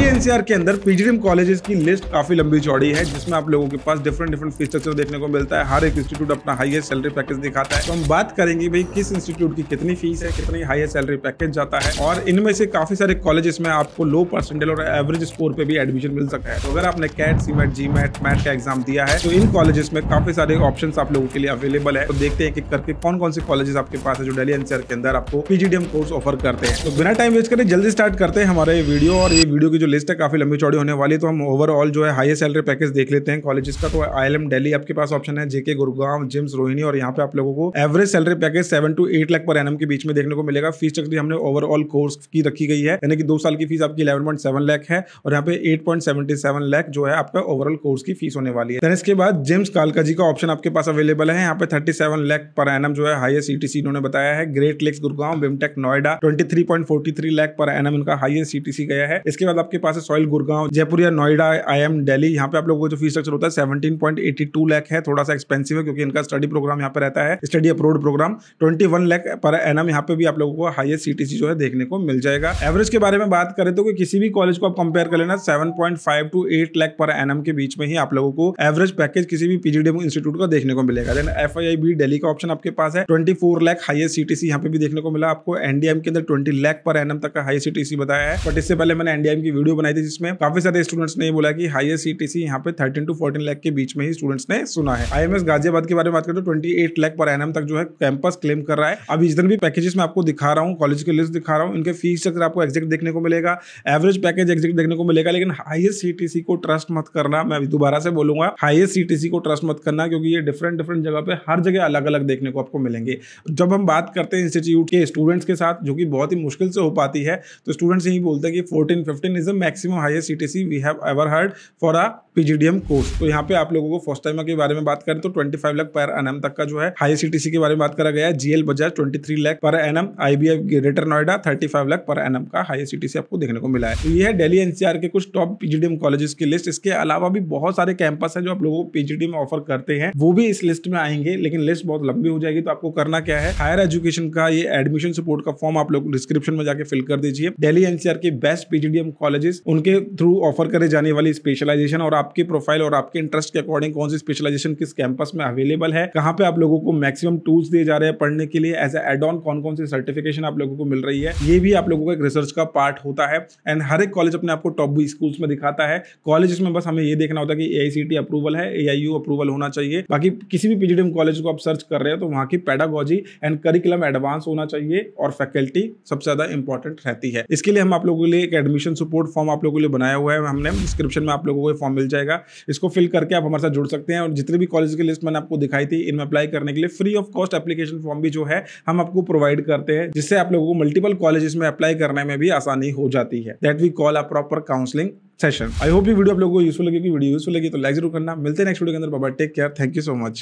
Delhi NCR के अंदर PGDM colleges की लिस्ट काफी लंबी चौड़ी है जिसमें आप लोगों के पास डिफरेंट डिफरेंट फीस स्ट्रक्चर देखने को मिलता है हर एक इंस्टीट्यूट अपना हाईएस्ट सैलरी पैकेज दिखाता है तो हम बात करेंगे भाई किस इंस्टीट्यूट की कितनी फीस है कितनी हाईएस्ट सैलरी पैकेज जाता है और इनमें से काफी सारे कॉलेजेस में आपको लो परसेंटेज और एवरेज स्कोर पे भी एडमिशन मिल सकता है तो अगर आपने CAT CMAT GMAT MAT का एग्जाम दिया है तो इन कॉलेजेस में काफी सारे ऑप्शन आप लोगों के लिए अवेलेबल है तो देखते हैं कि करके कौन कौन से कॉलेजेस आपके पास है जो डेली एनसीआर के अंदर आपको पीजीडीएम कोर्स ऑफर करते हैं तो बिना टाइम वेस्ट करें जल्दी स्टार्ट करते हैं हमारे वीडियो और ये वीडियो की जो लिस्ट है काफ़ी लंबी चौड़ी होने वाली तो हम ओवरऑल जो है हाई सैलरी पैकेज देख लेते हैं कॉलेजेस का तो आई एम डेली आपके पास ऑप्शन है जेके गुरुगांव जिम्स रोहिणी और यहाँ पे आप लोगों को average salary package seven to eight lakh per annum के बीच में देखने को मिलेगा फीस चक्र हमने ओवरऑल कोर्स की रखी गई है यानी कि दो साल की फीस आपकी इलेवन पॉइंट सेवन लाख है और यहाँ पे eight point seventy seven lakh जो है आपका ओवरऑल कोर्स की फीस होने वाली है इसके बाद जिम्स कालका जी का ऑप्शन आपके पास अवेलेबल है यहाँ पे thirty seven lakh per N जो है हाईएस्ट सीटीसी इन्होंने बताया है Great Lakes Gurgaon BIMTECH Noida twenty three point forty three lakh per annum इनका हाईएस्ट सीटीसी गया है इसके बाद आपके पास है सॉइल गुरगांव जयपुर या नोएडा आई एम डेली यहाँ पे आप लोगों को जो फीस स्ट्रक्चर होता है seventeen point eighty two lakh है थोड़ा सा एक्सपेंसिव है क्योंकि इनका स्टडी प्रोग्राम यहाँ पे रहता है study abroad programme twenty one lakh per N M यहाँ पे भी आप लोगों को सी टी सी जो है देखने को मिल जाएगा एवरेज के बारे में बात करें तो कि किसी भी कॉलेज को आप कंपेयर कर लेना seven point five to eight lakh per annum के बीच में ही आप लोगों को एवरेज पैकेज किसी भी पीजीडी इंस्टीट्यूट का देखने को मिलेगा then F I I B Delhi का ऑप्शन आपके पास है twenty four lakh T C यहाँ पे भी देखने को मिला आपको एनडीएम के अंदर ट्वेंटी लैख पर एनम तक का सी टी सी बताया है बट इससे पहले मैंने एनडीएम की वीडियो बनाई थी जिसमें काफी सारे स्टूडेंट्स ने बोला की कि हाईएस्ट सी यहाँ पे थर्टीन टू फोर्टीन लाख के बीच में ही स्टूडेंट्स ने सुना है आई गाजियाबाद के बारे में बात करें तो twenty eight lakh per N तक जो है कैंपस क्लेम कर रहा है अब इस दिन भी पैकेजेस में आपको दिखा रहा हूँ कॉलेज के लिस्ट दिखा रहा हूँ इनके फीस अगर आपको एक्जैक्ट देखने को मिलेगा एवरेज पैकेज एक्जैक्ट देखने को मिलेगा लेकिन हाईएस्ट सी को ट्रस्ट मत करना मैं अभी दोबारा से बोलूंगा हाईएस्ट सी को ट्रस्ट मत करना क्योंकि ये डिफरेंट डिफरेंट जगह पे हर जगह अलग अलग देखने को आपको मिलेंगे जब हम बात करते हैं इंस्टीट्यूट के स्टूडेंट्स के साथ जो कि बहुत ही मुश्किल से हो पाती है तो स्टूडेंट्स यही बोलते हैं कि fourteen fifteen is the maximum highest CTC we have ever heard for a PGDM course तो यहाँ पे आप लोगों को फर्स्ट टाइम के बारे में बात करें तो 25 लाख पर एनएम तक का जो है हाई सीटीसी के बारे में बात करा गया है GL Bajaj 23 lakh per annum IBI Greater Noida 35 lakh per annum का हाई सीटीसी आपको देखने को मिला है तो ये है डेली एनसीआर के कुछ टॉप पीजीडीएम कॉलेजेस की लिस्ट इसके अलावा भी बहुत सारे कैंपस है जो आप लोगों को पीजीडीएम ऑफर करते हैं वो भी इस लिस्ट में आएंगे लेकिन लिस्ट बहुत लंबी हो जाएगी तो आपको करना क्या है हायर एजुकेशन का ये एडमिशन सपोर्ट का फॉर्म आप लोग डिस्क्रिप्शन में जाकर फिल कर दीजिए डेली एनसीआर के बेस्ट पीजीडीएम कॉलेज कॉलेजेस उनके थ्रू ऑफर करे जाने वाली स्पेशलाइजेशन और आपके प्रोफाइल और आपके इंटरेस्ट के अकॉर्डिंग कौन सी स्पेशलाइजेशन किस कैंपस में अवेलेबल है कहाँ पे आप लोगों को मैक्सिमम टूल्स दिए जा रहे हैं पढ़ने के लिए एज एड ऑन कौन कौन सी सर्टिफिकेशन आप लोगों को मिल रही है ये भी आप लोगों का एक रिसर्च का पार्ट होता है एंड हर एक कॉलेज अपने आपको टॉप भी स्कूल्स में दिखाता है कॉलेज में बस हमें ये देखना होता है कि ए अप्रूवल है ए अप्रूवल होना चाहिए बाकी किसी भी पीजीडीएम कॉलेज को आप सर्च कर रहे हैं तो वहाँ की पैडागोजी एंड करिकुलम एडवांस होना चाहिए और फैकल्टी सबसे ज्यादा इंपॉर्टेंट रहती है इसके लिए हम आप लोगों के लिए एक एडमिशन सपोर्ट फॉर्म आप लोगों के लिए बनाया हुआ है हमने डिस्क्रिप्शन में आप लोगों को फॉर्म मिल जाएगा इसको फिल करके आप हमारे साथ जुड़ सकते हैं और जितने भी कॉलेज की लिस्ट मैंने आपको दिखाई थी इनमें अप्लाई करने के लिए free of cost application form भी जो है हम आपको प्रोवाइड करते हैं जिससे आप लोगों को मल्टीपल कॉलेज में अप्लाई करने में भी आसानी हो जाती है that we call a proper counselling session I hope ये वीडियो आप लोगों को यूजफुल लगेगी वीडियो यूजफुल लगी तो लाइक जरूर करना मिलते हैं नेक्स्ट वीडियो के अंदर बाबा take care thank you so much